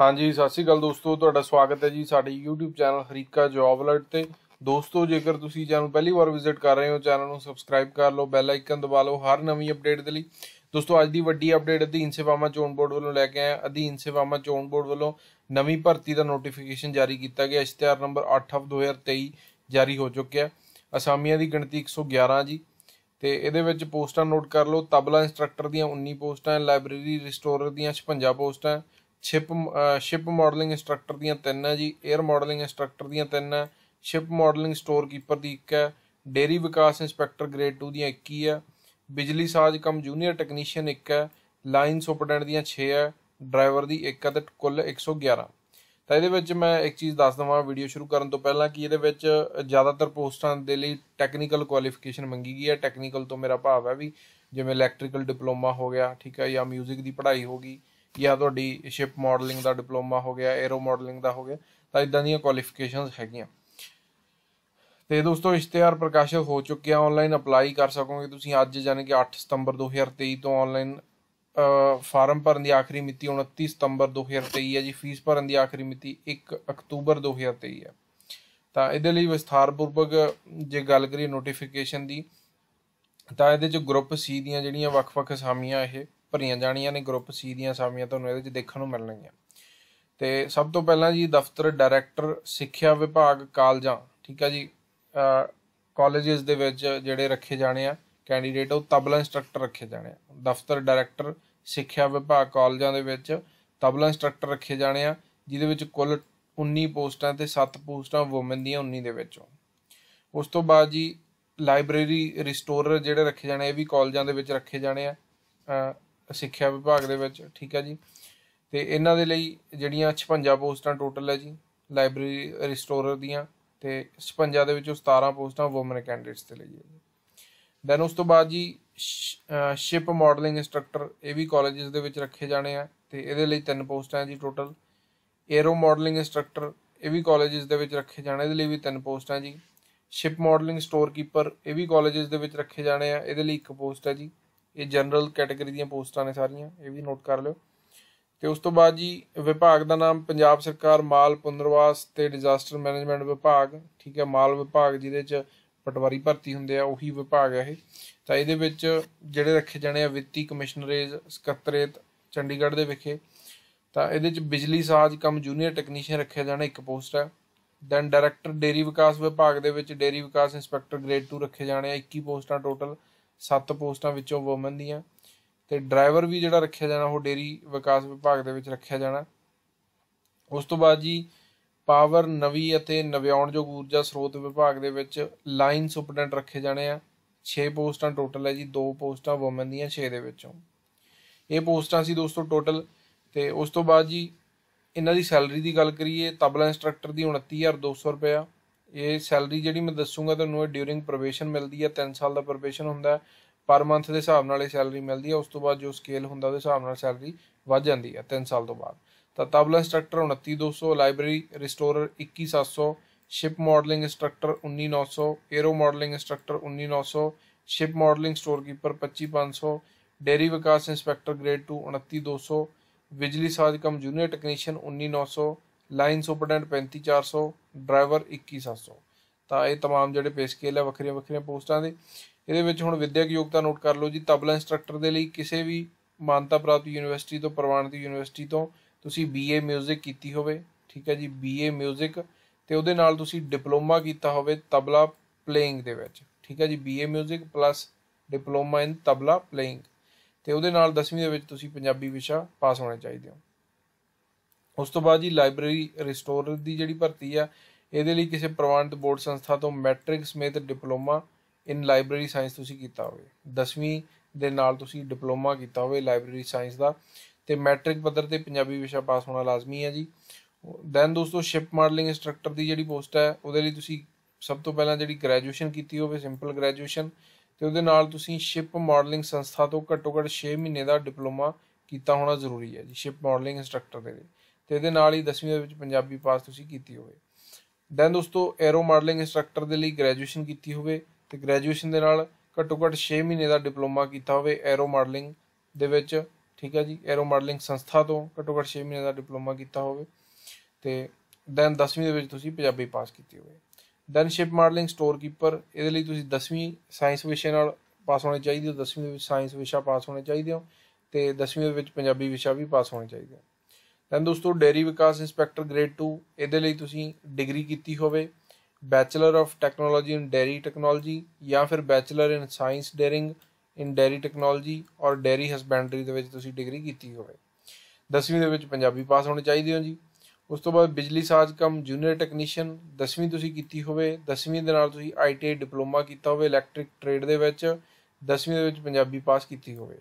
ਹਾਂਜੀ ਸਤਿ ਸ਼੍ਰੀ ਅਕਾਲ ਦੋਸਤੋ ਤੁਹਾਡਾ ਸਵਾਗਤ ਹੈ ਜੀ ਸਾਡੇ YouTube channel Harika job alert ਤੇ ਦੋਸਤੋ ਜੇਕਰ ਤੁਸੀਂ ਚੈਨਲ ਪਹਿਲੀ ਵਾਰ ਵਿਜ਼ਿਟ ਕਰ ਰਹੇ ਹੋ ਚੈਨਲ ਨੂੰ ਸਬਸਕ੍ਰਾਈਬ ਕਰ ਲਓ ਬੈਲ ਆਈਕਨ ਦਬਾ ਲਓ ਹਰ ਨਵੀਂ ਅਪਡੇਟ ਦੇ ਲਈ ਦੋਸਤੋ ਅੱਜ ਦੀ ਵੱਡੀ ਅਪਡੇਟ ਅਧੀਨ ਸੇਵਾਵਾਂ ਚੋਣ ਬੋਰਡ ਵੱਲੋਂ ਲੈ ਕੇ ਆਏ ਅਧੀਨ ਸੇਵਾਵਾਂ ਚੋਣ ਬੋਰਡ ਵੱਲੋਂ ਨਵੀਂ ਭਰਤੀ ਦਾ ਨੋਟੀਫਿਕੇਸ਼ਨ ਜਾਰੀ ਕੀਤਾ ਗਿਆ ਇਸ਼ਤਿਹਾਰ ਨੰਬਰ 8/2023 ਜਾਰੀ ਹੋ ਚੁੱਕਿਆ ਅਸਾਮੀਆਂ ਦੀ ਗਿਣਤੀ 111 ਜੀ ਤੇ ਇਹਦੇ ਵਿੱਚ ਪੋਸਟਾਂ ਨੋਟ ਕਰ ਲਓ ਤਬਲਾ ਇੰਸਟ੍ਰਕਟਰ ਦੀਆਂ 19 ਪੋਸਟਾਂ ਲਾਇਬ੍ਰੇਰੀ ਰਿਸਟੋਰਰ ਦੀਆਂ 56 ਪੋਸਟਾਂ ਸ਼ਿਪ ਸ਼ਿਪ ਮਾਡਲਿੰਗ ਇੰਸਟ੍ਰਕਟਰ ਦੀਆਂ ਤਿੰਨ ਹੈ ਜੀ 에ਅਰ ਮਾਡਲਿੰਗ ਇੰਸਟ੍ਰਕਟਰ ਦੀਆਂ ਤਿੰਨ ਹੈ ਸ਼ਿਪ ਮਾਡਲਿੰਗ ਸਟੋਰ ਕੀਪਰ ਦੀ ਇੱਕ ਹੈ ਡੇਰੀ ਵਿਕਾਸ ਇੰਸਪੈਕਟਰ ਗ੍ਰੇਡ 2 ਦੀਆਂ 21 ਹੈ ਬਿਜਲੀ ਸਾਜ ਕਮ ਜੂਨੀਅਰ ਟੈਕਨੀਸ਼ੀਅਨ ਇੱਕ ਹੈ ਲਾਈਨ ਸੁਪਰਡੈਂਟ ਦੀਆਂ 6 ਹੈ ਡਰਾਈਵਰ ਦੀ ਇੱਕ ਹੈ ਤੇ ਕੁੱਲ 111 ਤਾਂ ਇਹਦੇ ਵਿੱਚ ਮੈਂ ਇੱਕ ਚੀਜ਼ ਦੱਸ ਦਵਾਂ ਵੀਡੀਓ ਸ਼ੁਰੂ ਕਰਨ ਤੋਂ ਪਹਿਲਾਂ ਕਿ ਇਹਦੇ ਵਿੱਚ ਜ਼ਿਆਦਾਤਰ ਪੋਸਟਾਂ ਦੇ ਲਈ ਟੈਕਨੀਕਲ ਕੁਆਲੀਫਿਕੇਸ਼ਨ ਮੰਗੀ ਗਈ ਹੈ ਟੈਕਨੀਕਲ ਤੋਂ ਮੇਰਾ ਭਾਵ ਹੈ ਵੀ ਜਿਵੇਂ ਇਲੈਕਟ੍ਰੀਕਲ ਡਿਪਲੋਮਾ ਹੋ ਗਿਆ ਠੀਕ ਹੈ ਜਾਂ 뮤직 ਦੀ ਪੜ੍ਹਾਈ ਹੋ ਗਈ ਜਾਂ ਤੁਹਾਡੀ ਸ਼ਿਪ ਮਾਡਲਿੰਗ ਦਾ ਡਿਪਲੋਮਾ ਹੋ ਗਿਆ 에ਅਰੋ ਮਾਡਲਿੰਗ ਦਾ ਹੋ ਗਿਆ ਤਾਂ ਇਦਾਂ ਦੀਆਂ ਕੁਆਲੀਫਿਕੇਸ਼ਨਸ ਹੈਗੀਆਂ ਤੇ ਦੋਸਤੋ ਇਸ਼ਤਿਹਾਰ ਪ੍ਰਕਾਸ਼ਿਤ ਹੋ ਚੁੱਕਿਆ ਆਨਲਾਈਨ ਅਪਲਾਈ ਕਰ ਸਕੋਗੇ ਤੁਸੀਂ ਅੱਜ ਯਾਨੀ ਕਿ 8 ਸਤੰਬਰ 2023 ਤੋਂ ਆਨਲਾਈਨ ਫਾਰਮ ਭਰਨ ਦੀ ਆਖਰੀ ਮਿਤੀ 29 ਸਤੰਬਰ 2023 ਹੈ ਜੀ ਫੀਸ ਭਰਨ ਦੀ ਆਖਰੀ ਮਿਤੀ 1 ਅਕਤੂਬਰ 2023 ਹੈ ਤਾਂ ਇਹਦੇ ਲਈ ਵਿਸਥਾਰਪੂਰਵਕ ਜੇ ਗੱਲ ਕਰੀ ਨੋਟੀਫਿਕੇਸ਼ਨ ਦੀ ਤਾਂ ਇਹਦੇ ਚ ਗਰੁੱਪ ਸੀ ਦੀਆਂ ਜਿਹੜੀਆਂ ਵੱਖ-ਵੱਖ ਅਸਾਮੀਆਂ ਇਹ ਭਰੀਆਂ ਜਾਣੀਆਂ ਨੇ ਗਰੁੱਪ ਸੀ ਦੀਆਂ ਸਾਮੀਆਂ ਤੁਹਾਨੂੰ ਇਹਦੇ ਵਿੱਚ ਦੇਖਣ ਨੂੰ ਮਿਲਣਗੀਆਂ ਤੇ ਸਭ ਤੋਂ ਪਹਿਲਾਂ ਜੀ ਦਫ਼ਤਰ ਡਾਇਰੈਕਟਰ ਸਿੱਖਿਆ ਵਿਭਾਗ ਕਾਲਜਾਂ ਠੀਕ ਆ ਜੀ ਕਾਲਜਸ ਦੇ ਵਿੱਚ ਜਿਹੜੇ ਰੱਖੇ ਜਾਣੇ ਆ ਕੈਂਡੀਡੇਟ ਉਹ ਤਬਲਾ ਇੰਸਟ੍ਰਕਟਰ ਰੱਖੇ ਜਾਣੇ ਆ ਦਫ਼ਤਰ ਡਾਇਰੈਕਟਰ ਸਿੱਖਿਆ ਵਿਭਾਗ ਕਾਲਜਾਂ ਦੇ ਵਿੱਚ ਤਬਲਾ ਇੰਸਟ੍ਰਕਟਰ ਰੱਖੇ ਜਾਣੇ ਆ ਜਿਹਦੇ ਵਿੱਚ ਕੁੱਲ 19 ਪੋਸਟਾਂ ਤੇ 7 ਪੋਸਟਾਂ ਔਮਨ ਦੀਆਂ 19 ਦੇ ਵਿੱਚੋਂ ਉਸ ਤੋਂ ਬਾਅਦ ਜੀ ਲਾਇਬ੍ਰੇਰੀ ਰਿਸਟੋਰਰ ਜਿਹੜੇ ਰੱਖੇ ਜਾਣੇ ਇਹ ਵੀ ਕਾਲਜਾਂ ਦੇ ਵਿੱਚ ਰੱਖੇ ਜਾਣੇ ਆ ਸਿੱਖਿਆ ਵਿਭਾਗ ਦੇ ਵਿੱਚ ਠੀਕ ਹੈ ਜੀ ਤੇ ਇਹਨਾਂ ਦੇ ਲਈ ਜਿਹੜੀਆਂ 56 ਪੋਸਟਾਂ ਟੋਟਲ ਹੈ ਜੀ ਲਾਇਬ੍ਰੇਰੀ ਰਿਸਟੋਰਰ ਦੀਆਂ ਤੇ 56 ਦੇ ਵਿੱਚੋਂ 17 ਪੋਸਟਾਂ ਔਮਨ ਕੈਂਡੀਡੇਟਸ ਦੇ ਲਈ ਹੈ ਦੈਨ ਉਸ ਤੋਂ ਬਾਅਦ ਜੀ ਸ਼ਿਪ ਮਾਡਲਿੰਗ ਇੰਸਟ੍ਰਕਟਰ ਇਹ ਵੀ ਕਾਲਜਸ ਦੇ ਵਿੱਚ ਰੱਖੇ ਜਾਣੇ ਆ ਤੇ ਇਹਦੇ ਲਈ ਤਿੰਨ ਪੋਸਟਾਂ ਜੀ ਟੋਟਲ 에ਅਰੋ ਮਾਡਲਿੰਗ ਇੰਸਟ੍ਰਕਟਰ ਇਹ ਵੀ ਕਾਲਜਸ ਦੇ ਵਿੱਚ ਰੱਖੇ ਜਾਣੇ ਇਹਦੇ ਲਈ ਵੀ ਤਿੰਨ ਪੋਸਟਾਂ ਜੀ ਸ਼ਿਪ ਮਾਡਲਿੰਗ ਸਟੋਰ ਕੀਪਰ ਇਹ ਵੀ ਕਾਲਜਸ ਦੇ ਵਿੱਚ ਰੱਖੇ ਜਾਣੇ ਆ ਇਹਦੇ ਲਈ ਇੱਕ ਪੋਸਟ ਹੈ ਜੀ ਇਹ ਜਨਰਲ ਕੈਟਾਗਰੀ ਦੀਆਂ ਪੋਸਟਾਂ ਨੇ ਸਾਰੀਆਂ ਇਹ ਵੀ ਨੋਟ ਕਰ ਲਿਓ ਤੇ ਉਸ ਤੋਂ ਬਾਅਦ ਜੀ ਵਿਭਾਗ ਦਾ ਨਾਮ ਪੰਜਾਬ ਸਰਕਾਰ ਮਾਲ ਪੁਨਰਵਾਸ ਤੇ ਡਿਜ਼ਾਸਟਰ ਮੈਨੇਜਮੈਂਟ ਵਿਭਾਗ ਠੀਕ ਹੈ ਮਾਲ ਵਿਭਾਗ ਜਿਹਦੇ ਚ ਪਟਵਾਰੀ ਭਰਤੀ ਹੁੰਦੇ ਆ ਉਹੀ ਵਿਭਾਗ ਹੈ ਇਹ ਤਾਂ ਇਹਦੇ ਵਿੱਚ ਜਿਹੜੇ ਰੱਖੇ ਜਾਣੇ ਆ ਵਿੱਤੀ ਕਮਿਸ਼ਨਰੇਜ ਸਕੱਤਰੇਤ ਚੰਡੀਗੜ੍ਹ ਦੇ ਵਿਖੇ ਤਾਂ ਇਹਦੇ ਚ ਬਿਜਲੀ ਸਾਜ ਕਮ ਜੂਨੀਅਰ ਟੈਕਨੀਸ਼ੀਅਨ ਰੱਖਿਆ ਜਾਣਾ ਇੱਕ ਪੋਸਟ ਹੈ ਦੈਨ ਡਾਇਰੈਕਟਰ ਡੇਰੀ ਵਿਕਾਸ ਵਿਭਾਗ ਦੇ ਵਿੱਚ ਡੇਰੀ ਵਿਕਾਸ ਇੰਸਪੈਕਟਰ ਗ੍ਰੇਡ 2 ਰੱਖੇ ਜਾਣੇ ਆ 21 ਪੋਸਟਾਂ ਟੋਟਲ 7 ਪੋਸਟਾਂ ਵਿੱਚੋਂ ਔਮਨ ਦੀਆਂ ਤੇ ਡਰਾਈਵਰ ਵੀ ਜਿਹੜਾ ਰੱਖਿਆ ਜਾਣਾ ਉਹ ਡੇਰੀ ਵਿਕਾਸ ਵਿਭਾਗ ਦੇ ਵਿੱਚ ਰੱਖਿਆ ਜਾਣਾ ਉਸ ਤੋਂ ਬਾਅਦ ਜੀ ਪਾਵਰ ਨਵੀਂ ਅਤੇ ਨਵਿਆਉਣਯੋਗ ਊਰਜਾ ਸਰੋਤ ਵਿਭਾਗ ਦੇ ਵਿੱਚ ਲਾਈਨ ਸੁਪਰਡੈਂਟ ਰੱਖੇ ਜਾਣੇ ਆ 6 ਪੋਸਟਾਂ ਟੋਟਲ ਹੈ ਜੀ 2 ਪੋਸਟਾਂ ਔਮਨ ਦੀਆਂ 6 ਦੇ ਵਿੱਚੋਂ ਇਹ ਪੋਸਟਾਂ ਸੀ ਦੋਸਤੋ ਟੋਟਲ ਤੇ ਉਸ ਤੋਂ ਬਾਅਦ ਜੀ ਇਹਨਾਂ ਦੀ ਸੈਲਰੀ ਦੀ ਗੱਲ ਕਰੀਏ ਤਬਲਾ ਇਨਸਟ੍ਰਕਟਰ ਦੀ 29200 ਰੁਪਇਆ ਇਹ ਸੈਲਰੀ ਜਿਹੜੀ ਮੈਂ ਦੱਸੂਗਾ ਤੁਹਾਨੂੰ ਇਹ ਡਿਊਰਿੰਗ ਪ੍ਰੋਬੇਸ਼ਨ ਮਿਲਦੀ ਹੈ 3 ਸਾਲ ਦਾ ਪ੍ਰੋਬੇਸ਼ਨ ਹੁੰਦਾ ਪਰ ਮੰਥ ਦੇ ਹਿਸਾਬ ਨਾਲ ਇਹ ਸੈਲਰੀ ਮਿਲਦੀ ਹੈ ਉਸ ਤੋਂ ਬਾਅਦ ਜੋ ਸਕੇਲ ਹੁੰਦਾ ਉਹਦੇ ਹਿਸਾਬ ਨਾਲ ਸੈਲਰੀ ਵੱਧ ਜਾਂਦੀ ਹੈ 3 ਸਾਲ ਤੋਂ ਬਾਅਦ ਤਾਂ tabla instructor 29200 library restorer 21700 ship modelling instructor 19900 aero modelling instructor 19900 ship modelling store keeper 25500 dairy ਵਿਕਾਸ ਇੰਸਪੈਕਟਰ ਗ੍ਰੇਡ 2 29200 ਬਿਜਲੀ ਸਾਜ cum junior technician 19900 line superintendent 35400 driver 21700 ਤਾਂ ਇਹ तमाम ਜਿਹੜੇ ਪੇ ਸਕੇਲ ਹੈ ਵੱਖਰੀਆਂ ਵੱਖਰੀਆਂ ਪੋਸਟਾਂ ਦੇ ਇਹਦੇ ਵਿੱਚ ਹੁਣ ਵਿਦਿਅਕ ਯੋਗਤਾ ਨੋਟ ਕਰ ਲਓ ਜੀ ਤਬਲਾ ਇੰਸਟ੍ਰਕਟਰ ਦੇ ਲਈ ਕਿਸੇ ਵੀ ਮਾਨਤਾ ਪ੍ਰਾਪਤ ਯੂਨੀਵਰਸਿਟੀ ਤੋਂ ਪ੍ਰਵਾਨਿਤ ਯੂਨੀਵਰਸਿਟੀ ਤੋਂ ਤੁਸੀਂ ਬੀਏ 뮤직 ਕੀਤੀ ਹੋਵੇ ਠੀਕ ਹੈ ਜੀ ਬੀਏ 뮤직 ਤੇ ਉਹਦੇ ਨਾਲ ਤੁਸੀਂ ਡਿਪਲੋਮਾ ਕੀਤਾ ਹੋਵੇ ਤਬਲਾ ਪਲੇਇੰਗ ਦੇ ਵਿੱਚ ਠੀਕ ਹੈ ਜੀ BA 뮤직 plus diploma in tabla playing ਤੇ ਉਹਦੇ ਨਾਲ 10ਵੀਂ ਦੇ ਵਿੱਚ ਤੁਸੀਂ ਪੰਜਾਬੀ ਵਿਸ਼ਾ ਪਾਸ ਹੋਣੇ ਚਾਹੀਦੇ ਹੋ ਉਸ ਤੋਂ ਬਾਅਦ ਜੀ ਲਾਇਬ੍ਰੇਰੀ ਰਿਸਟੋਰਰ ਦੀ ਜਿਹੜੀ ਭਰਤੀ ਆ ਇਹਦੇ ਲਈ ਕਿਸੇ ਪ੍ਰਵਾਨਿਤ ਬੋਰਡ ਸੰਸਥਾ ਤੋਂ ਮੈਟ੍ਰਿਕ ਸਮੇਤ ਡਿਪਲੋਮਾ ਇਨ ਲਾਇਬ੍ਰੇਰੀ ਸਾਇੰਸ ਤੁਸੀਂ ਕੀਤਾ ਹੋਵੇ 10ਵੀਂ ਦੇ ਨਾਲ ਤੁਸੀਂ ਡਿਪਲੋਮਾ ਕੀਤਾ ਹੋਵੇ ਲਾਇਬ੍ਰੇਰੀ ਸਾਇੰਸ ਦਾ ਤੇ ਮੈਟ੍ਰਿਕ ਪੱਧਰ ਤੇ ਪੰਜਾਬੀ ਵਿਸ਼ਾ ਪਾਸ ਹੋਣਾ ਲਾਜ਼ਮੀ ਹੈ ਜੀ ਦੈਨ ਦੋਸਤੋ ਸ਼ਿਪ ਮਾਡਲਿੰਗ ਇੰਸਟ੍ਰਕਟਰ ਦੀ ਜਿਹੜੀ ਪੋਸਟ ਹੈ ਉਹਦੇ ਲਈ ਤੁਸੀਂ ਸਭ ਤੋਂ ਪਹਿਲਾਂ ਜਿਹੜੀ ਗ੍ਰੈਜੂਏਸ਼ਨ ਕੀਤੀ ਹੋਵੇ ਸਿੰਪਲ ਗ੍ਰੈਜੂਏਸ਼ਨ ਤੇ ਉਹਦੇ ਨਾਲ ਤੁਸੀਂ ਸ਼ਿਪ ਮਾਡਲਿੰਗ ਸੰਸਥਾ ਤੋਂ ਘੱਟੋ ਘੱਟ 6 ਮਹੀਨੇ ਦਾ ਡਿਪਲੋਮਾ ਕੀਤਾ ਹੋਣਾ ਜ਼ਰੂਰੀ ਹੈ ਜੀ ਸ਼ਿਪ ਮਾਡਲਿੰਗ ਇੰਸਟ੍ਰਕਟਰ ਦੇ ਲਈ ਤੇ ਇਹਦੇ ਨਾਲ ਹੀ 10ਵੀਂ ਦੇ ਵਿੱਚ ਪੰਜਾਬੀ ਪਾਸ ਤੁਸੀਂ ਕੀਤੀ ਹੋਵੇ ਦੈਨ ਦੋਸਤੋ ਐਰੋ ਮਾਡਲਿੰਗ ਇੰਸਟ੍ਰਕਟਰ ਦੇ ਲਈ ਗ੍ਰੈਜੂਏਸ਼ਨ ਕੀਤੀ ਹੋਵੇ ਤੇ ਗ੍ਰੈਜੂਏਸ਼ਨ ਦੇ ਨਾਲ ਘੱਟੋ ਘੱਟ 6 ਮਹੀਨੇ ਦਾ ਡਿਪਲੋਮਾ ਕੀਤਾ ਹੋਵੇ ਐਰੋ ਮਾਡਲਿੰਗ ਦੇ ਵਿੱਚ ਠੀਕ ਹੈ ਜੀ ਐਰੋ ਮਾਡਲਿੰਗ ਸੰਸਥਾ ਤੋਂ ਘੱਟੋ ਘੱਟ 6 ਮਹੀਨੇ ਦਾ ਡਿਪਲੋਮਾ ਕੀਤਾ ਹੋਵੇ ਤੇ ਦੈਨ 10ਵੀਂ ਦੇ ਵਿੱਚ ਤੁਸੀਂ ਪੰਜਾਬੀ ਪਾਸ ਕੀਤੀ ਹੋਵੇ then ship modelling store keeper ਇਹਦੇ ਲਈ ਤੁਸੀਂ 10ਵੀਂ ਸਾਇੰਸ ਵਿਸ਼ੇ ਨਾਲ ਪਾਸ ਹੋਣੇ ਚਾਹੀਦੇ ਹੋ 10ਵੀਂ ਦੇ ਵਿੱਚ ਸਾਇੰਸ ਵਿਸ਼ਾ ਪਾਸ ਹੋਣੇ ਚਾਹੀਦੇ ਹੋ ਤੇ 10ਵੀਂ ਦੇ ਵਿੱਚ ਪੰਜਾਬੀ ਵਿਸ਼ਾ ਵੀ ਪਾਸ ਹੋਣੇ ਚਾਹੀਦੇ ਹੋ ਦੈਨ ਦੋਸਤੋ ਡੇਰੀ ਵਿਕਾਸ ਇੰਸਪੈਕਟਰ ਗ੍ਰੇਡ 2 ਇਹਦੇ ਲਈ ਤੁਸੀਂ ਡਿਗਰੀ ਕੀਤੀ ਹੋਵੇ bachelor of technology in dairy technology ਜਾਂ ਫਿਰ bachelor in science dairying in dairy technology ਔਰ ਡੇਰੀ ਹਸਬੈਂਡਰੀ ਦੇ ਵਿੱਚ ਤੁਸੀਂ ਡਿਗਰੀ ਕੀਤੀ ਹੋਵੇ 10ਵੀਂ ਦੇ ਵਿੱਚ ਪੰਜਾਬੀ ਪਾਸ ਹੋਣੇ ਚਾਹੀਦੇ ਹੋ ਜੀ ਉਸ ਤੋਂ ਬਾਅਦ ਬਿਜਲੀ ਸਾਜ ਕੰਮ ਜੂਨੀਅਰ ਟੈਕਨੀਸ਼ੀਅਨ 10ਵੀਂ ਤੁਸੀਂ ਕੀਤੀ ਹੋਵੇ 10ਵੀਂ ਦੇ ਨਾਲ ਤੁਸੀਂ ਆਈਟੀਆਈ ਡਿਪਲੋਮਾ ਕੀਤਾ ਹੋਵੇ ਇਲੈਕਟ੍ਰਿਕ ਟ੍ਰੇਡ ਦੇ ਵਿੱਚ 10ਵੀਂ ਦੇ ਵਿੱਚ ਪੰਜਾਬੀ ਪਾਸ ਕੀਤੀ ਹੋਵੇ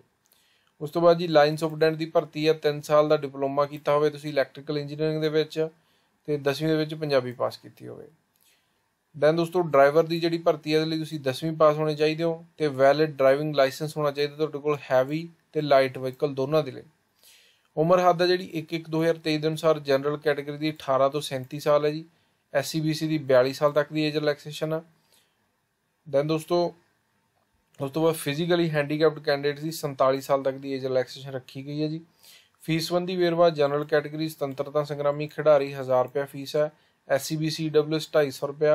ਉਸ ਤੋਂ ਬਾਅਦ ਜੀ ਲਾਈਨ ਸੁਪਰਡੈਂਟ ਦੀ ਭਰਤੀ ਆ 3 ਸਾਲ ਦਾ ਡਿਪਲੋਮਾ ਕੀਤਾ ਹੋਵੇ ਤੁਸੀਂ ਇਲੈਕਟ੍ਰੀਕਲ ਇੰਜੀਨੀਅਰਿੰਗ ਦੇ ਵਿੱਚ ਤੇ 10ਵੀਂ ਦੇ ਵਿੱਚ ਪੰਜਾਬੀ ਪਾਸ ਕੀਤੀ ਹੋਵੇ ਦੈਨ ਦੋਸਤੋ ਡਰਾਈਵਰ ਦੀ ਜਿਹੜੀ ਭਰਤੀ ਹੈ ਉਹਦੇ ਲਈ ਤੁਸੀਂ 10ਵੀਂ ਪਾਸ ਹੋਣੇ ਚਾਹੀਦੇ ਹੋ ਤੇ ਵੈਲਿਡ ਡਰਾਈਵਿੰਗ ਲਾਇਸੈਂਸ ਹੋਣਾ ਚਾਹੀਦਾ ਤੁਹਾਡੇ ਕੋਲ ਹੈਵੀ ਤੇ ਲਾਈਟ ਵਹੀਕਲ ਦੋਨਾਂ ਦੇ ਲਈ ਉਮਰ ਹੱਦ ਹੈ ਜਿਹੜੀ 1-1-2023 ਦੇ ਅਨੁਸਾਰ ਜਨਰਲ ਕੈਟਾਗਰੀ ਦੀ 18 ਤੋਂ 37 ਸਾਲ ਹੈ ਜੀ ਐਸਸੀਬੀਸੀ ਦੀ 42 ਸਾਲ ਤੱਕ ਦੀ ਏਜ ਰਿਲੈਕਸੇਸ਼ਨ ਆ ਦੈਨ ਦੋਸਤੋ ਉਸ ਤੋਂ ਬਾਅਦ ਫਿਜ਼ੀਕਲੀ ਹੈਂਡੀਕੈਪਡ ਕੈਂਡੀਡੇਟਸ ਦੀ 47 ਸਾਲ ਤੱਕ ਦੀ ਏਜ ਰਿਲੈਕਸੇਸ਼ਨ ਰੱਖੀ ਗਈ ਹੈ ਜੀ ਫੀਸ ਸੰਬੰਧੀ ਵੇਰਵਾ ਜਨਰਲ ਕੈਟਾਗਰੀ ਸੁਤੰਤਰਤਾ ਸੰਗਰਾਮੀ ਖਿਡਾਰੀ 1000 ਰੁਪਏ ਫੀਸ ਹੈ ਐਸਸੀਬੀਸੀ ਡਬਲਯੂਐਸ 250 ਰੁਪਏ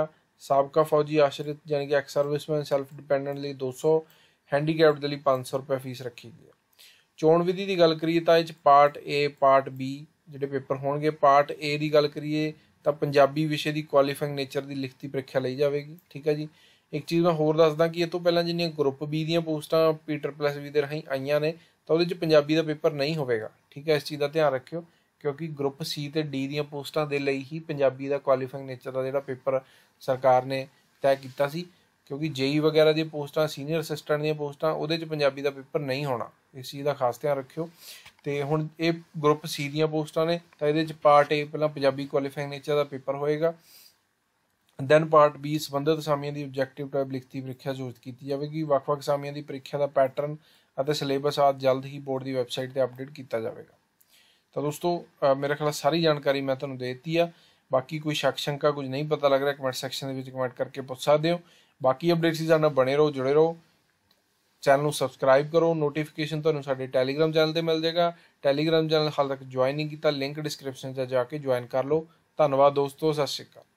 ਸਾਬਕਾ ਫੌਜੀ ਆਸ਼ਰਿਤ ਯਾਨੀ ਕਿ ਐਕਸ ਸਰਵਿਸਮੈਨ ਸੈਲਫ ਡਿਪੈਂਡੈਂਟ ਲਈ 200 ਹੈਂਡੀਕੈਪਡ ਦੇ ਲਈ 500 ਰੁਪਏ ਫੀਸ ਰੱਖੀ ਗਈ ਹੈ ਚੋਣ ਵਿਧੀ ਦੀ ਗੱਲ ਕਰੀਏ ਤਾਂ ਇਹ ਚ ਪਾਰਟ A ਪਾਰਟ B ਜਿਹੜੇ ਪੇਪਰ ਹੋਣਗੇ ਪਾਰਟ A ਦੀ ਗੱਲ ਕਰੀਏ ਤਾਂ ਪੰਜਾਬੀ ਵਿਸ਼ੇ ਦੀ ਕੁਆਲੀਫਾਈਂਗ ਨੇਚਰ ਦੀ ਲਿਖਤੀ ਪ੍ਰੀਖਿਆ ਲਈ ਜਾਵੇਗੀ ਠੀਕ ਹੈ ਜੀ ਇੱਕ ਚੀਜ਼ ਮੈਂ ਹੋਰ ਦੱਸਦਾ ਕਿ ਇਹ ਤੋਂ ਪਹਿਲਾਂ ਜਿੰਨੀਆਂ ਗਰੁੱਪ ਬੀ ਦੀਆਂ ਪੋਸਟਾਂ ਪੀਟਰ ਪਲੱਸ ਵੀ ਦੇ ਰਾਹੀਂ ਆਈਆਂ ਨੇ ਤਾਂ ਉਹਦੇ 'ਚ ਪੰਜਾਬੀ ਦਾ ਪੇਪਰ ਨਹੀਂ ਹੋਵੇਗਾ ਠੀਕ ਹੈ ਇਸ ਚੀਜ਼ ਦਾ ਧਿਆਨ ਰੱਖਿਓ ਕਿਉਂਕਿ ਗਰੁੱਪ ਸੀ ਤੇ ਡੀ ਦੀਆਂ ਪੋਸਟਾਂ ਦੇ ਲਈ ਹੀ ਪੰਜਾਬੀ ਦਾ ਕੁਆਲੀਫਾਈਂਗ ਨੇਚਰ ਦਾ ਜਿਹੜਾ ਪੇਪਰ ਸਰਕਾਰ ਨੇ ਤੈਅ ਕੀਤਾ ਸੀ ਕਿਉਂਕਿ ਜੇਈ ਵਗੈਰਾ ਦੀਆਂ ਪੋਸਟਾਂ ਸੀਨੀਅਰ ਅਸਿਸਟੈਂਟ ਦੀਆਂ ਪੋਸਟਾਂ ਉਹਦੇ 'ਚ ਪੰਜਾਬੀ ਦਾ ਪੇਪਰ ਨਹੀਂ ਹੋਣਾ ਇਸ ਚੀਜ਼ ਦਾ ਖਾਸ ਧਿਆਨ ਰੱਖਿਓ ਤੇ ਹੁਣ ਇਹ ਗਰੁੱਪ ਸੀ ਦੀਆਂ ਪੋਸਟਾਂ ਨੇ ਤਾਂ ਇਹਦੇ 'ਚ ਪਾਰਟ ਏ ਪਹਿਲਾਂ ਪੰਜਾਬੀ ਕੁਆਲੀਫਾਈਂਗ ਨੇਚਰ ਦਾ ਪੇਪਰ ਹੋਏਗਾ दैन पार्ट बी संबंधित असामिया की ऑब्जेक्टिव टाइप लिखती प्रीख्या आयोजित की जाएगी वक् वक् असामिया की प्रीख्या का पैटर्न और सिलेबस आदि जल्द ही बोर्ड की वैबसाइट पर अपडेट किया जाएगा तो दोस्तों मेरा ख्याल सारी जानकारी मैं तुम्हें देती है बाकी कोई शक शंका कुछ नहीं पता लग रहा कमेंट सैक्शन के कमेंट करके पूछ सकते हो बाकी अपडेट्स जो बने रहो जुड़े रहो चैनल सबसक्राइब करो नोटिफिकेशन तुम तो टैलीग्राम चैनल पर मिल जाएगा टैलीग्राम चैनल हाल तक ज्वाइन नहीं किया लिंक डिस्क्रिप्शन जाके ज्वाइन कर लो धनबाद दोस्तों सत श्रीकाल